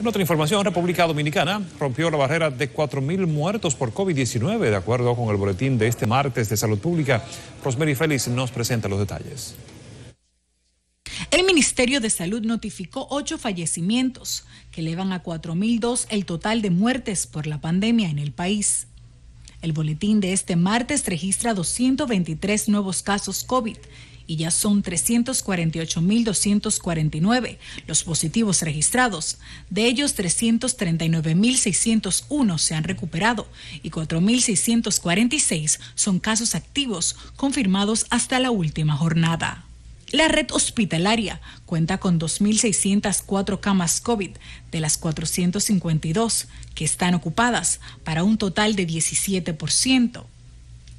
En otra información, República Dominicana rompió la barrera de 4.000 muertos por COVID-19, de acuerdo con el boletín de este martes de Salud Pública. Rosemary Félix nos presenta los detalles. El Ministerio de Salud notificó ocho fallecimientos, que elevan a 4.002 el total de muertes por la pandemia en el país. El boletín de este martes registra 223 nuevos casos COVID y ya son 348.249 los positivos registrados. De ellos, 339.601 se han recuperado y 4.646 son casos activos confirmados hasta la última jornada. La red hospitalaria cuenta con 2.604 camas COVID de las 452 que están ocupadas para un total de 17%.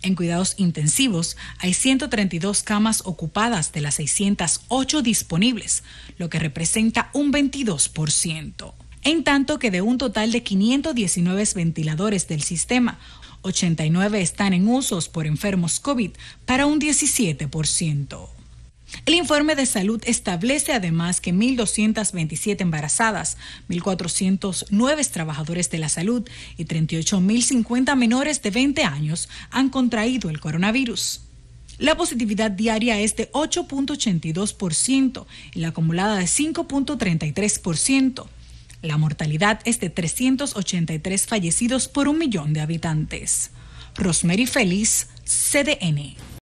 En cuidados intensivos hay 132 camas ocupadas de las 608 disponibles, lo que representa un 22%. En tanto que de un total de 519 ventiladores del sistema, 89 están en usos por enfermos COVID para un 17%. El informe de salud establece además que 1.227 embarazadas, 1.409 trabajadores de la salud y 38.050 menores de 20 años han contraído el coronavirus. La positividad diaria es de 8.82% y la acumulada de 5.33%. La mortalidad es de 383 fallecidos por un millón de habitantes. Rosemary Feliz, CDN.